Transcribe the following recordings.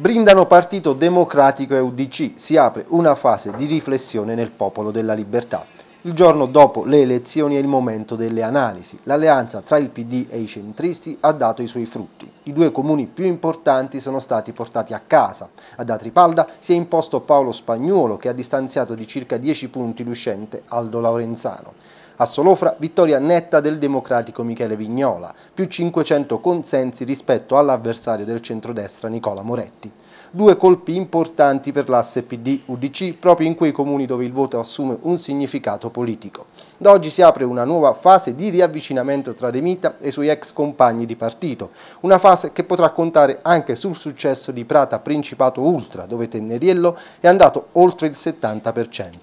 Brindano Partito Democratico e UDC, si apre una fase di riflessione nel popolo della libertà. Il giorno dopo le elezioni è il momento delle analisi. L'alleanza tra il PD e i centristi ha dato i suoi frutti. I due comuni più importanti sono stati portati a casa. Ad Atripalda si è imposto Paolo Spagnuolo che ha distanziato di circa 10 punti l'uscente Aldo Laurenzano. A Solofra vittoria netta del democratico Michele Vignola, più 500 consensi rispetto all'avversario del centrodestra Nicola Moretti. Due colpi importanti per l'asse PD-UDC proprio in quei comuni dove il voto assume un significato politico. Da oggi si apre una nuova fase di riavvicinamento tra De Mita e i suoi ex compagni di partito, una fase che potrà contare anche sul successo di Prata Principato Ultra, dove Tenneriello è andato oltre il 70%.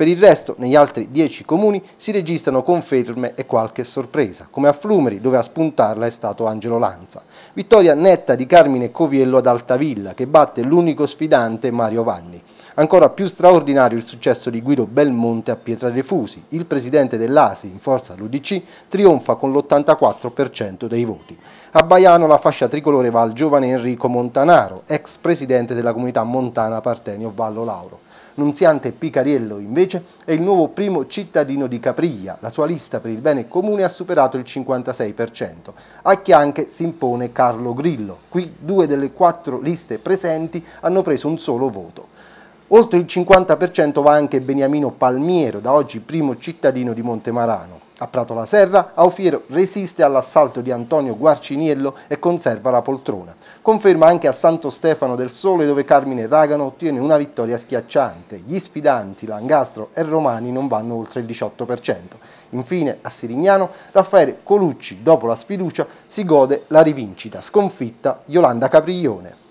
Per il resto, negli altri 10 comuni si registrano conferme e qualche sorpresa, come a Flumeri, dove a spuntarla è stato Angelo Lanza. Vittoria netta di Carmine Coviello ad Altavilla, che batte l'unico sfidante Mario Vanni. Ancora più straordinario il successo di Guido Belmonte a Pietra Refusi. Il presidente dell'ASI, in forza all'Udc, trionfa con l'84% dei voti. A Baiano la fascia tricolore va al giovane Enrico Montanaro, ex presidente della comunità montana Partenio Vallo Lauro. Nunziante Picariello, invece, è il nuovo primo cittadino di Capriglia. La sua lista per il bene comune ha superato il 56%. A Chianche si impone Carlo Grillo. Qui due delle quattro liste presenti hanno preso un solo voto. Oltre il 50% va anche Beniamino Palmiero, da oggi primo cittadino di Montemarano. A Prato la Serra, Aufiero resiste all'assalto di Antonio Guarciniello e conserva la poltrona. Conferma anche a Santo Stefano del Sole dove Carmine Ragano ottiene una vittoria schiacciante. Gli sfidanti Langastro e Romani non vanno oltre il 18%. Infine a Sirignano Raffaele Colucci, dopo la sfiducia, si gode la rivincita, sconfitta Yolanda Capriglione.